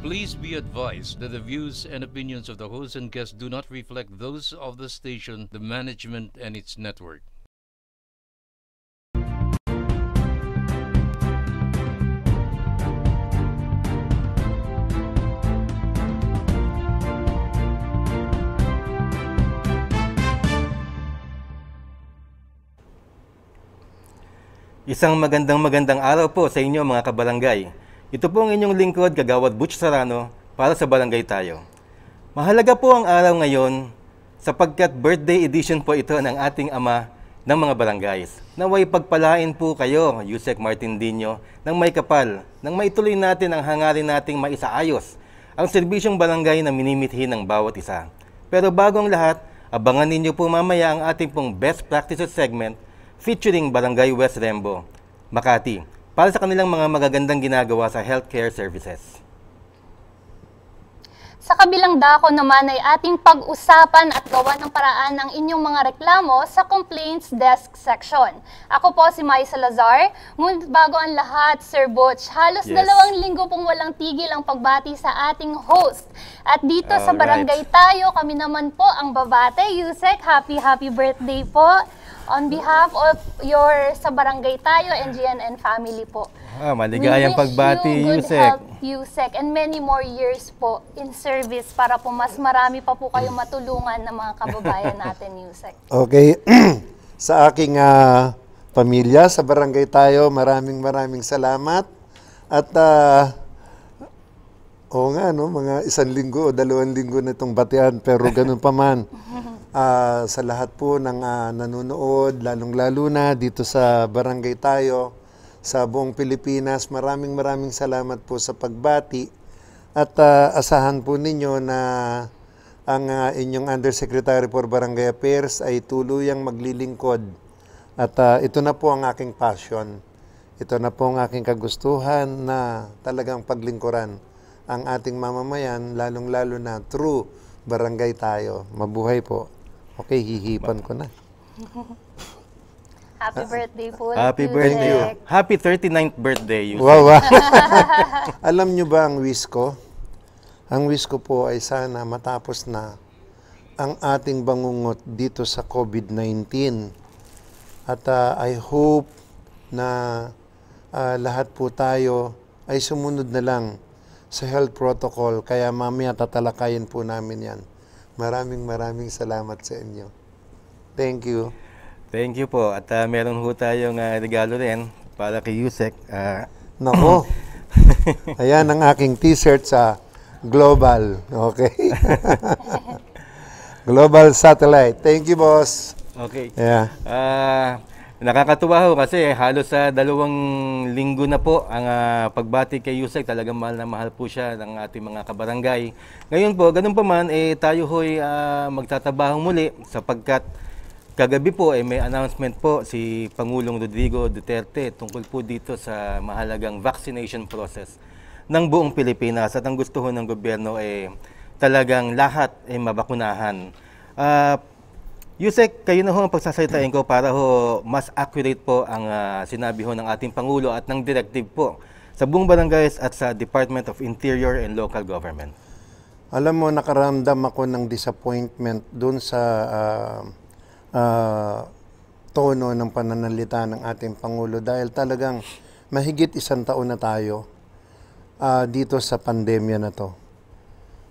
Please be advised that the views and opinions of the host and guests do not reflect those of the station, the management, and its network. Isang magandang magandang araw po sa inyo mga kabarangay. Ito po ang inyong lingkod, Kagawad Butch Sarano, para sa Barangay Tayo. Mahalaga po ang araw ngayon sapagkat birthday edition po ito ng ating ama ng mga barangays. Naway pagpalain po kayo, Yusek Martindino, ng may kapal, nang maituloy natin ang hangarin nating maisaayos ang serbisyong barangay na minimithi ng bawat isa. Pero bago ang lahat, abangan ninyo po mamaya ang ating pong Best Practices segment featuring Barangay West Rembo, Makati para sa kanilang mga magagandang ginagawa sa healthcare services. Sa kabilang dako naman ay ating pag-usapan at gawa ng paraan ng inyong mga reklamo sa Complaints Desk section. Ako po si May Salazar. Ngunit bago ang lahat, Sir Butch, halos yes. dalawang linggo pong walang tigil ang pagbati sa ating host. At dito All sa Barangay right. Tayo, kami naman po ang Babate. Yusek, happy happy birthday po. On behalf of your sa barangay tayo, NGNN family po. Ah, maligayang pagbati, you Yusek. Yusek, and many more years po in service para po mas marami pa po kayong matulungan ng mga kababayan natin, Yusek. Okay. sa aking uh, pamilya, sa barangay tayo, maraming maraming salamat. At uh, Oo nga, no? mga isang linggo o dalawang linggo na itong batian, pero ganun pa man. uh, sa lahat po ng uh, nanonood, lalong-lalo na dito sa barangay tayo, sa buong Pilipinas, maraming maraming salamat po sa pagbati. At uh, asahan po ninyo na ang uh, inyong Undersecretary for Barangay Affairs ay tuluyang maglilingkod. At uh, ito na po ang aking passion. Ito na po ang aking kagustuhan na talagang paglingkuran ang ating mamamayan, lalong-lalo na true barangay tayo. Mabuhay po. Okay, hihipan ko na. Happy birthday po. Happy birthday. You. Happy 39th birthday. You wow, wow. Alam nyo ba ang wish ko? Ang wish ko po ay sana matapos na ang ating bangungot dito sa COVID-19. At uh, I hope na uh, lahat po tayo ay sumunod na lang sa health protocol. Kaya mamaya tatalakayin po namin yan. Maraming maraming salamat sa inyo. Thank you. Thank you po. At uh, meron ho tayong uh, regalo rin para kay Yusek. Uh, Nako. Ayan ang aking t-shirt sa Global. Okay. global Satellite. Thank you, boss. Okay. Yeah. Uh, Nakakatuwa ho kasi halos sa dalawang linggo na po ang uh, pagbati kay Yusek. Talagang mahal na mahal po siya ng ating mga kabarangay. Ngayon po, ganun pa man, eh, tayo ho'y uh, ah, magtatabaho muli sapagkat kagabi po eh, may announcement po si Pangulong Rodrigo Duterte tungkol po dito sa mahalagang vaccination process ng buong Pilipinas. At ang gusto ho ng gobyerno ay eh, talagang lahat ay eh, mabakunahan. Uh, Yusek, kayo na ho ang pagsasalitain ko para ho mas accurate po ang uh, sinabi ho ng ating Pangulo at ng directive po sa buong barangays at sa Department of Interior and Local Government. Alam mo, nakaramdam ako ng disappointment doon sa uh, uh, tono ng pananalita ng ating Pangulo dahil talagang mahigit isang taon na tayo uh, dito sa pandemya na to.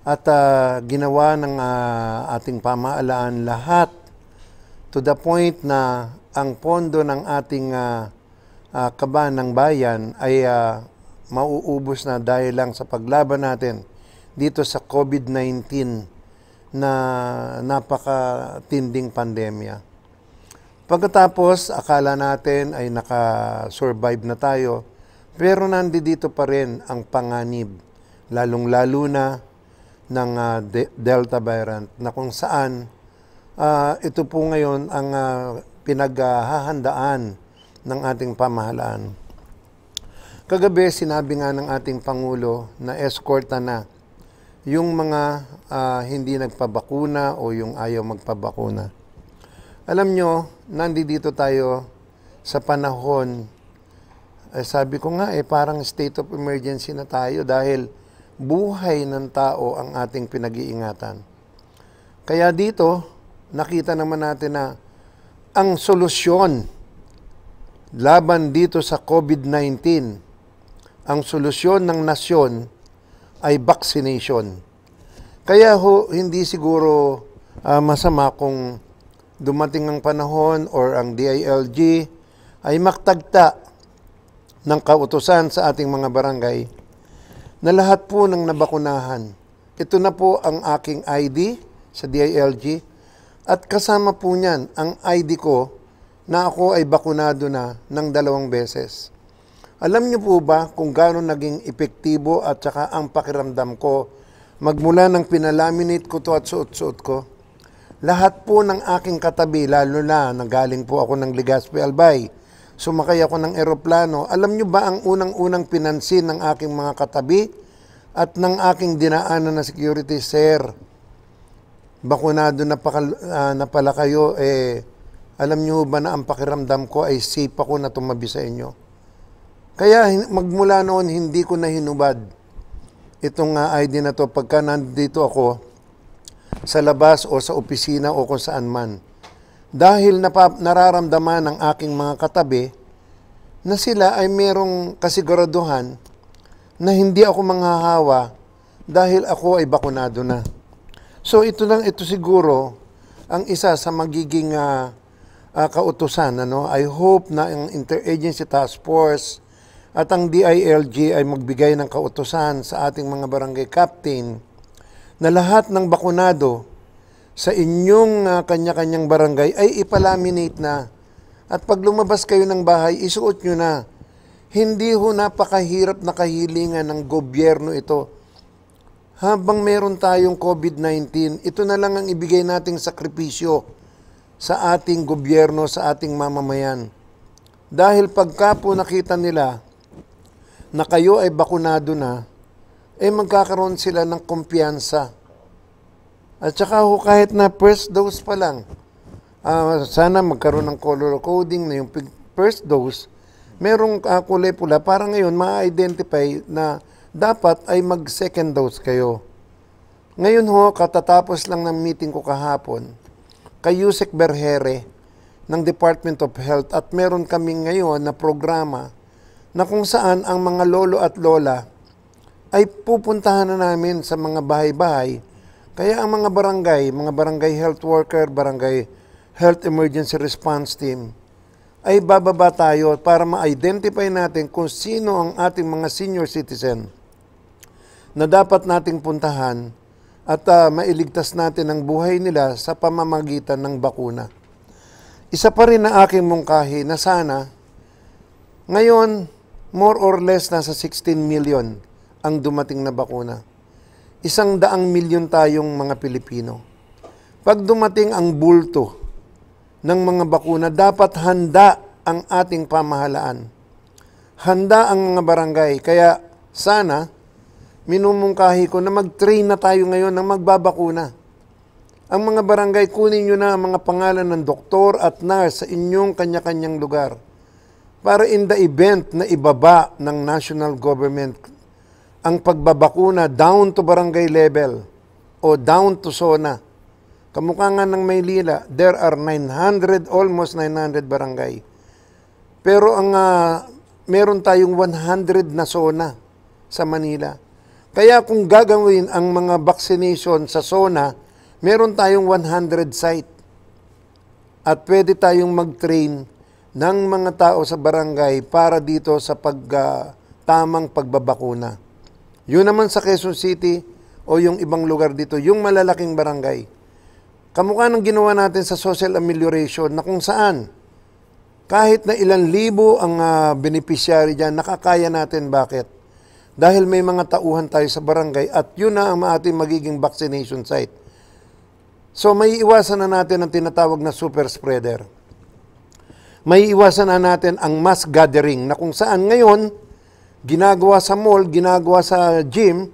At uh, ginawa ng uh, ating pamaalaan lahat to the point na ang pondo ng ating uh, ah, uh, ah, kaba ng bayan ay uh, mauubos na dahil lang sa paglaban natin dito sa COVID-19 na napakatinding pandemya. Pagkatapos, akala natin ay naka-survive na tayo, pero nandito pa rin ang panganib, lalong-lalo na ng uh, de- Delta variant na kung saan uh, ito po ngayon ang uh, pinaghahandaan ng ating pamahalaan. Kagabi, sinabi nga ng ating Pangulo na escorta na yung mga uh, hindi nagpabakuna o yung ayaw magpabakuna. Alam nyo, nandito tayo sa panahon, eh, sabi ko nga eh, parang state of emergency na tayo dahil buhay ng tao ang ating pinag-iingatan. Kaya dito, nakita naman natin na ang solusyon laban dito sa COVID-19, ang solusyon ng nasyon ay vaccination. Kaya ho, hindi siguro uh, masama kung dumating ang panahon or ang DILG ay magtagta ng kautosan sa ating mga barangay na lahat po ng nabakunahan. Ito na po ang aking ID sa DILG. At kasama po niyan ang ID ko na ako ay bakunado na ng dalawang beses. Alam niyo po ba kung gaano naging epektibo at saka ang pakiramdam ko magmula ng pinalaminate ko to at suot-suot ko? Lahat po ng aking katabi, lalo na nagaling po ako ng Legazpi Albay, sumakay ako ng eroplano, alam niyo ba ang unang-unang pinansin ng aking mga katabi at ng aking dinaanan na security, Sir, bakunado na, pa, uh, ah, na pala kayo, eh, alam nyo ba na ang pakiramdam ko ay safe ako na tumabi sa inyo? Kaya magmula noon, hindi ko na hinubad itong uh, ah, ID na to pagka nandito ako sa labas o sa opisina o kung saan man. Dahil napa- nararamdaman ng aking mga katabi na sila ay merong kasiguraduhan na hindi ako manghahawa dahil ako ay bakunado na. So ito lang ito siguro ang isa sa magiging uh, ah, uh, ah, kautosan ano. I hope na ang Interagency Task Force at ang DILG ay magbigay ng kautusan sa ating mga barangay captain na lahat ng bakunado sa inyong uh, kanya-kanyang barangay ay ipalaminate na at pag lumabas kayo ng bahay, isuot nyo na. Hindi ho napakahirap na kahilingan ng gobyerno ito habang meron tayong COVID-19, ito na lang ang ibigay nating sakripisyo sa ating gobyerno, sa ating mamamayan. Dahil pagka po nakita nila na kayo ay bakunado na, eh magkakaroon sila ng kumpiyansa. At saka ho kahit na first dose pa lang, uh, sana magkaroon ng color coding na yung first dose, merong uh, kulay pula para ngayon ma-identify na dapat ay mag-second dose kayo. Ngayon ho, katatapos lang ng meeting ko kahapon kay Yusek Berhere ng Department of Health at meron kami ngayon na programa na kung saan ang mga lolo at lola ay pupuntahan na namin sa mga bahay-bahay. Kaya ang mga barangay, mga barangay health worker, barangay health emergency response team, ay bababa tayo para ma-identify natin kung sino ang ating mga senior citizen na dapat nating puntahan at uh, mailigtas natin ang buhay nila sa pamamagitan ng bakuna. Isa pa rin na aking mungkahi na sana, ngayon, more or less nasa 16 million ang dumating na bakuna. Isang daang milyon tayong mga Pilipino. Pag dumating ang bulto ng mga bakuna, dapat handa ang ating pamahalaan. Handa ang mga barangay. Kaya sana, minumungkahi ko na mag-train na tayo ngayon ng magbabakuna. Ang mga barangay, kunin nyo na ang mga pangalan ng doktor at nurse sa inyong kanya-kanyang lugar para in the event na ibaba ng national government ang pagbabakuna down to barangay level o down to zona. Kamukha nga ng Maylila, there are 900, almost 900 barangay. Pero ang uh, meron tayong 100 na zona sa Manila. Kaya kung gagawin ang mga vaccination sa SONA, meron tayong 100 site. At pwede tayong mag-train ng mga tao sa barangay para dito sa pag, uh, tamang pagbabakuna. Yun naman sa Quezon City o yung ibang lugar dito, yung malalaking barangay. Kamukha ng ginawa natin sa social amelioration na kung saan kahit na ilan libo ang uh, beneficiary dyan, nakakaya natin. Bakit? Dahil may mga tauhan tayo sa barangay at yun na ang ating magiging vaccination site. So may iwasan na natin ang tinatawag na super spreader. May iwasan na natin ang mass gathering na kung saan ngayon ginagawa sa mall, ginagawa sa gym,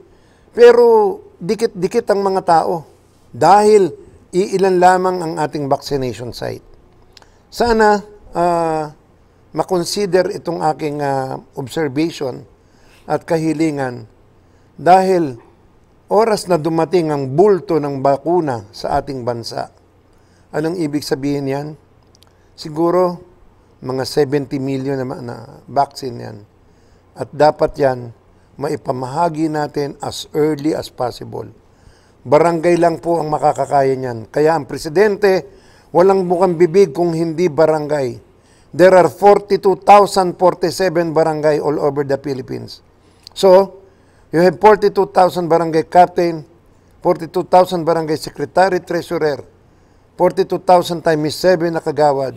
pero dikit-dikit ang mga tao dahil iilan lamang ang ating vaccination site. Sana uh, makonsider itong aking uh, observation at kahilingan dahil oras na dumating ang bulto ng bakuna sa ating bansa. Anong ibig sabihin yan? Siguro, mga 70 million na, na vaccine yan. At dapat yan, maipamahagi natin as early as possible. Barangay lang po ang makakakaya niyan. Kaya ang presidente, walang bukang bibig kung hindi barangay. There are 42,047 barangay all over the Philippines. So, you have 42,000 barangay captain, 42,000 barangay secretary, treasurer, 42,000 times 7 na kagawad.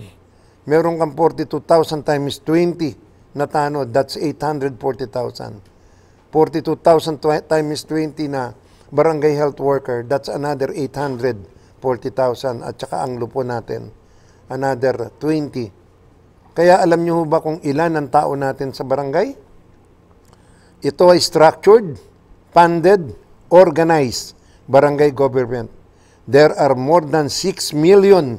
Meron kang 42,000 times 20 na tanod, that's 840,000. 42,000 times 20 na barangay health worker, that's another 840,000 at saka ang lupo natin, another 20. Kaya alam niyo ba kung ilan ang tao natin sa barangay? Ito ay structured, funded, organized barangay government. There are more than 6 million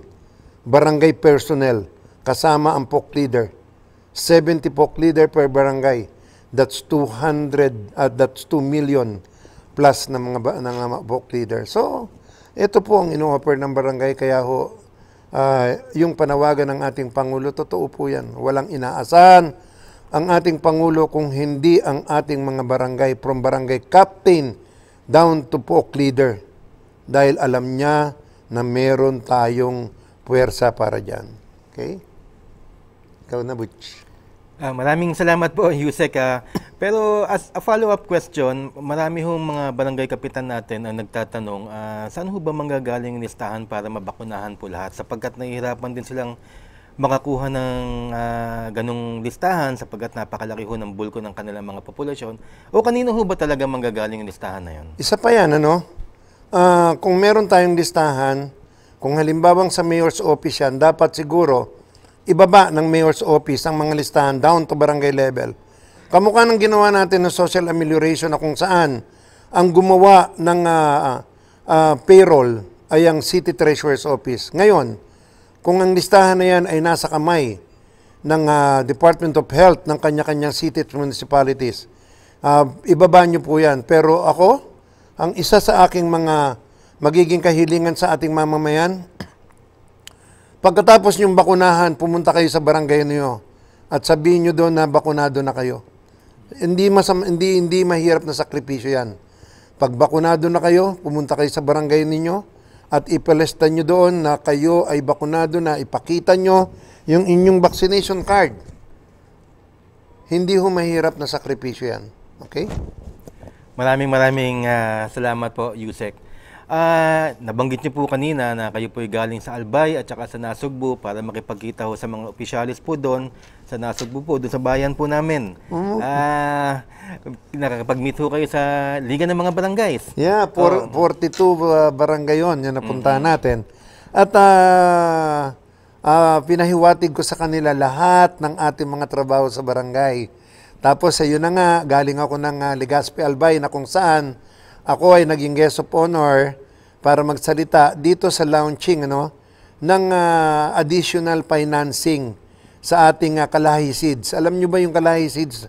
barangay personnel kasama ang POC leader. 70 POC leader per barangay. That's 200 at uh, that's 2 million plus ng mga ng mga POC leader. So, ito po ang inoffer ng barangay kaya ho uh, yung panawagan ng ating pangulo totoo po 'yan. Walang inaasahan ang ating Pangulo kung hindi ang ating mga barangay from barangay captain down to POC leader dahil alam niya na meron tayong puwersa para dyan. Okay? Ikaw na, Butch. Uh, maraming salamat po, Yusek. Uh, pero as a follow-up question, marami hong mga barangay kapitan natin ang nagtatanong, uh, saan ho ba manggagaling listahan para mabakunahan po lahat? Sapagkat nahihirapan din silang makakuha ng uh, ganong listahan sapagkat napakalaki ho ng bulko ng kanilang mga populasyon? O kanino ho ba talaga manggagaling yung listahan na yun? Isa pa yan, ano? Uh, kung meron tayong listahan, kung halimbawang sa mayor's office yan, dapat siguro ibaba ng mayor's office ang mga listahan down to barangay level. Kamukha ng ginawa natin ng social amelioration na kung saan ang gumawa ng uh, uh, payroll ay ang city treasurer's office. Ngayon, kung ang listahan na yan ay nasa kamay ng uh, Department of Health ng kanya-kanyang city at municipalities, uh, ibaba nyo po yan. Pero ako, ang isa sa aking mga magiging kahilingan sa ating mamamayan, pagkatapos yung bakunahan, pumunta kayo sa barangay niyo at sabihin nyo doon na bakunado na kayo. Hindi, masam, hindi, hindi mahirap na sakripisyo yan. Pag bakunado na kayo, pumunta kayo sa barangay ninyo, at ipalista nyo doon na kayo ay bakunado na ipakita nyo yung inyong vaccination card. Hindi ho mahirap na sakripisyo yan. Okay? Maraming maraming uh, salamat po, Yusek. Uh, nabanggit niyo po kanina na kayo po ay galing sa Albay at saka sa Nasugbu para makipagkita ho sa mga opisyalis po doon sa Nasugbu po, doon sa bayan po namin. Mm. Uh, nakakapag-meet ho kayo sa Liga ng Mga Barangays. Yeah, for, oh. 42 uh, barangay yon yan napuntahan mm-hmm. natin. At uh, uh, pinahiwatig ko sa kanila lahat ng ating mga trabaho sa barangay. Tapos ayun na nga, galing ako ng uh, Legazpi Albay na kung saan ako ay naging guest of honor para magsalita dito sa launching ano, ng uh, additional financing sa ating uh, Kalahi Seeds. Alam niyo ba yung Kalahi Seeds?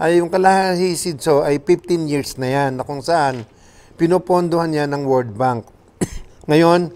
Ay, yung Kalahi Seeds so, oh, ay 15 years na yan na kung saan pinopondohan yan ng World Bank. Ngayon,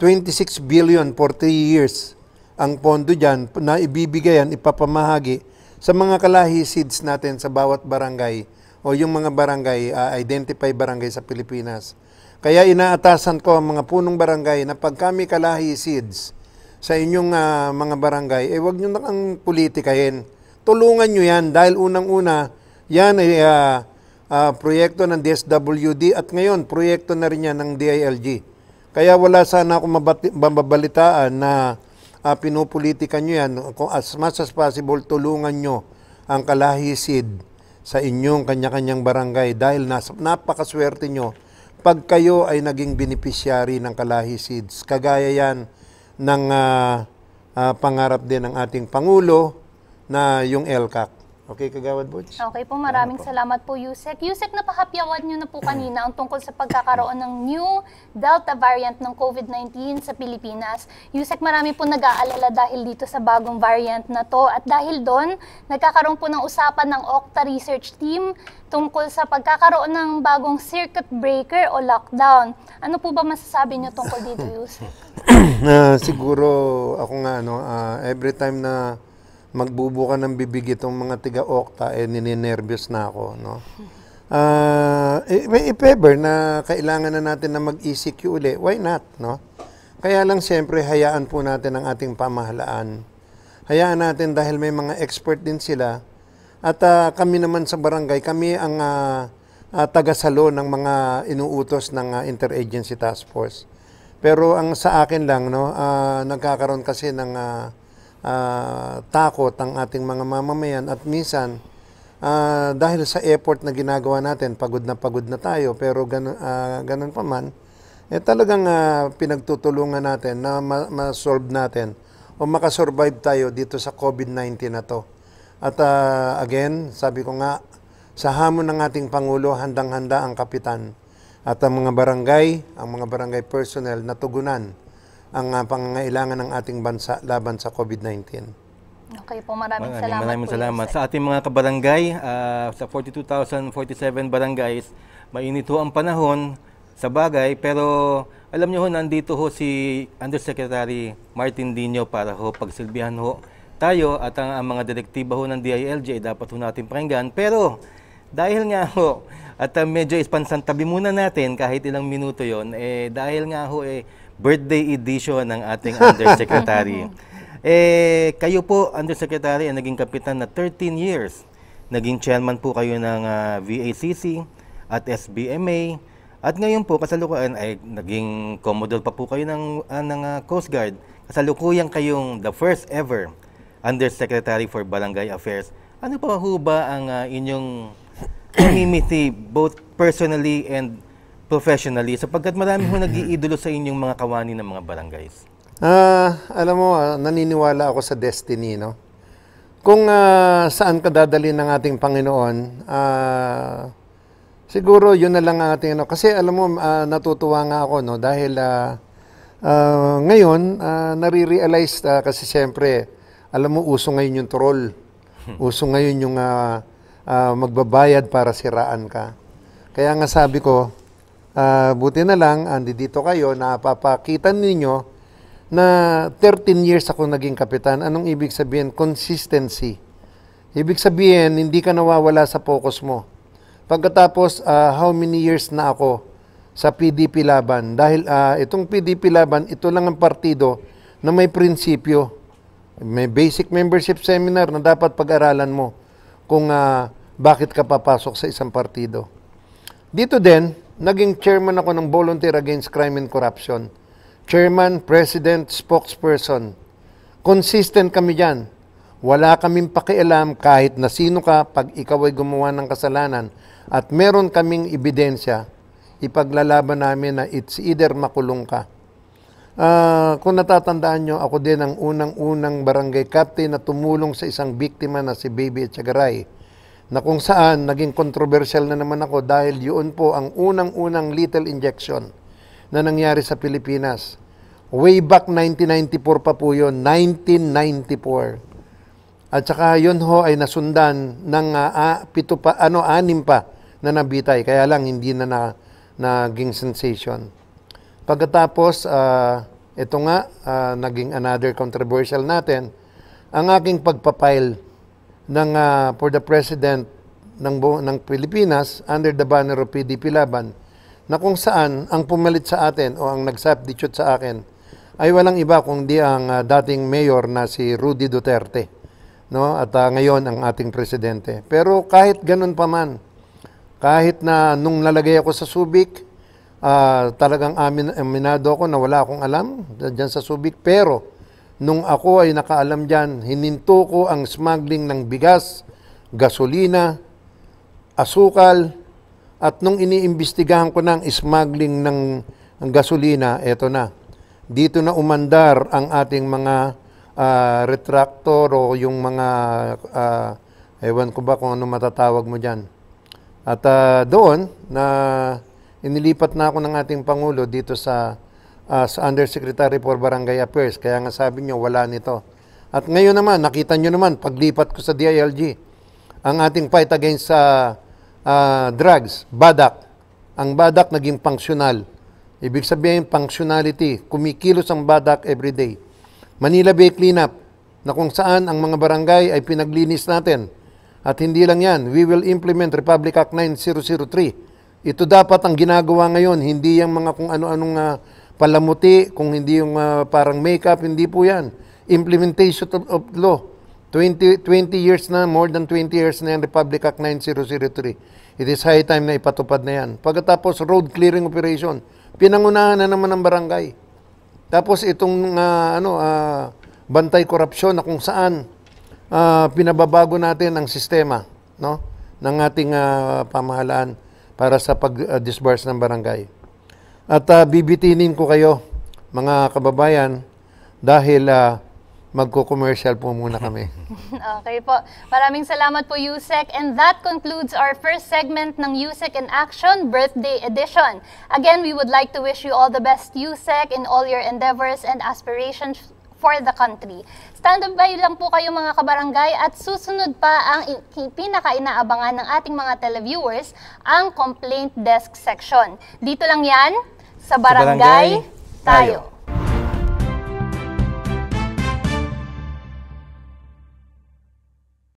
26 billion for 3 years ang pondo diyan na ibibigay ipapamahagi sa mga kalahi seeds natin sa bawat barangay o yung mga barangay, uh, identify barangay sa Pilipinas. Kaya inaatasan ko ang mga punong barangay na pag kami kalahi seeds sa inyong uh, mga barangay, eh wag nyo na kang politikahin. Tulungan nyo yan dahil unang-una, yan ay uh, uh, proyekto ng DSWD at ngayon proyekto na rin yan ng DILG. Kaya wala sana akong mababalitaan na uh, pinupolitika nyo yan. As much as possible, tulungan nyo ang kalahi seed sa inyong kanya-kanyang barangay dahil nas- napakaswerte nyo pag kayo ay naging beneficiary ng Kalahi Seeds. Kagaya yan ng uh, uh, pangarap din ng ating Pangulo na yung LCAC. Okay, Kagawad Butch? Okay po, maraming po. salamat po, Yusek. Yusek, napahapyawan nyo na po kanina ang tungkol sa pagkakaroon ng new Delta variant ng COVID-19 sa Pilipinas. Yusek, marami po nag-aalala dahil dito sa bagong variant na to. At dahil doon, nagkakaroon po ng usapan ng Okta Research Team tungkol sa pagkakaroon ng bagong circuit breaker o lockdown. Ano po ba masasabi nyo tungkol dito, Yusek? uh, siguro, ako nga, no, uh, every time na magbubuka ng bibig itong mga tiga-okta, eh nininervyos na ako, no? Uh, if ever na kailangan na natin na mag-ECQ uli, why not, no? Kaya lang siyempre, hayaan po natin ang ating pamahalaan. Hayaan natin dahil may mga expert din sila. At uh, kami naman sa barangay, kami ang uh, uh, tagasalo ng mga inuutos ng uh, Interagency Task Force. Pero ang sa akin lang, no, uh, nagkakaroon kasi ng uh, uh, takot ang ating mga mamamayan at minsan uh, dahil sa effort na ginagawa natin, pagod na pagod na tayo pero gan, uh, ah, ganun pa man, eh talagang uh, pinagtutulungan natin na ma- ma-solve natin o makasurvive tayo dito sa COVID-19 na to. At uh, again, sabi ko nga, sa hamon ng ating Pangulo, handang-handa ang kapitan at ang mga barangay, ang mga barangay personnel na tugunan ang uh, pangangailangan ng ating bansa laban sa COVID-19. Okay po, maraming, maraming salamat Maraming po salamat. Sa ating mga kabarangay, uh, sa 42,047 barangays, mainit ho ang panahon sa bagay, pero alam niyo ho, nandito ho si Undersecretary Martin Dino para ho pagsilbihan ho tayo at ang, ang mga direktiba ho ng DILJ dapat ho natin pakinggan. Pero dahil nga ho, at uh, medyo tabi muna natin kahit ilang minuto yon eh dahil nga ho eh birthday edition ng ating undersecretary. eh, kayo po, undersecretary, ang naging kapitan na 13 years. Naging chairman po kayo ng uh, ah, VACC at SBMA. At ngayon po, kasalukuyan ay naging commodore pa po kayo ng, uh, ng uh, Coast Guard. Kasalukuyan kayong the first ever Undersecretary for Barangay Affairs. Ano pa ho ba ang uh, inyong community both personally and professionally sapagkat marami ho nag-iidolo sa inyong mga kawani ng mga barangays? Uh, alam mo, ah, naniniwala ako sa destiny, no? Kung uh, saan ka dadali ng ating Panginoon, uh, siguro yun na lang ang ating ano. Kasi alam mo, uh, natutuwa nga ako, no? Dahil uh, uh, ngayon, uh, nare-realize uh, kasi siyempre, alam mo, uso ngayon yung troll. Uso ngayon yung uh, uh, magbabayad para siraan ka. Kaya nga sabi ko, Uh, buti na lang, andi dito kayo, napapakita ninyo na 13 years ako naging kapitan. Anong ibig sabihin? Consistency. Ibig sabihin, hindi ka nawawala sa focus mo. Pagkatapos, uh, how many years na ako sa PDP Laban? Dahil uh, itong PDP Laban, ito lang ang partido na may prinsipyo. May basic membership seminar na dapat pag-aralan mo kung uh, bakit ka papasok sa isang partido. Dito din, naging chairman ako ng Volunteer Against Crime and Corruption. Chairman, President, Spokesperson. Consistent kami dyan. Wala kaming pakialam kahit na sino ka pag ikaw ay gumawa ng kasalanan at meron kaming ebidensya, ipaglalaban namin na it's either makulong ka. Uh, kung natatandaan nyo, ako din ang unang-unang barangay captain na tumulong sa isang biktima na si Baby Etchagaray na kung saan naging controversial na naman ako dahil yun po ang unang-unang little injection na nangyari sa Pilipinas. Way back 1994 pa po yun, 1994. At saka yun ho ay nasundan ng uh, uh, pito pa, ano, anim pa na nabitay. Kaya lang hindi na, na naging sensation. Pagkatapos, uh, ito nga, uh, naging another controversial natin, ang aking pagpapile ng uh, for the president ng ng Pilipinas under the banner of PDP Laban na kung saan ang pumalit sa atin o ang nag-substitute sa akin ay walang iba kundi ang uh, dating mayor na si Rudy Duterte no at uh, ngayon ang ating presidente pero kahit ganun pa man kahit na nung nalagay ako sa Subic uh, talagang amin, aminado ako na wala akong alam diyan sa Subic pero Nung ako ay nakaalam dyan, hininto ko ang smuggling ng bigas, gasolina, asukal, at nung iniimbestigahan ko ng smuggling ng, ng gasolina, eto na. Dito na umandar ang ating mga uh, retractor o yung mga, uh, ewan ko ba kung ano matatawag mo dyan. At uh, doon, na inilipat na ako ng ating Pangulo dito sa as Undersecretary for Barangay Affairs. Kaya nga sabi nyo, wala nito. At ngayon naman, nakita nyo naman, paglipat ko sa DILG, ang ating fight against uh, uh, drugs, badak. Ang badak naging functional. Ibig sabihin, functionality. Kumikilos ang badak everyday. Manila Bay Cleanup, na kung saan ang mga barangay ay pinaglinis natin. At hindi lang yan, we will implement Republic Act 9003. Ito dapat ang ginagawa ngayon, hindi yung mga kung ano-anong uh, palamuti, kung hindi yung uh, parang makeup, hindi po yan. Implementation of, of law. 20, 20 years na, more than 20 years na yan, Republic Act 9003. It is high time na ipatupad na yan. Pagkatapos, road clearing operation. Pinangunahan na naman ng barangay. Tapos itong uh, ano, uh, bantay korupsyon na kung saan uh, pinababago natin ang sistema no, ng ating uh, pamahalaan para sa pag-disburse ng barangay. At uh, bibitinin ko kayo, mga kababayan, dahil uh, magko-commercial po muna kami. okay po. Maraming salamat po, Yusek. And that concludes our first segment ng Yusek in Action Birthday Edition. Again, we would like to wish you all the best, Yusek, in all your endeavors and aspirations for the country. Stand by lang po kayo mga kabarangay at susunod pa ang pinaka-inaabangan ng ating mga televiewers, ang complaint desk section. Dito lang yan sa barangay, tayo. tayo.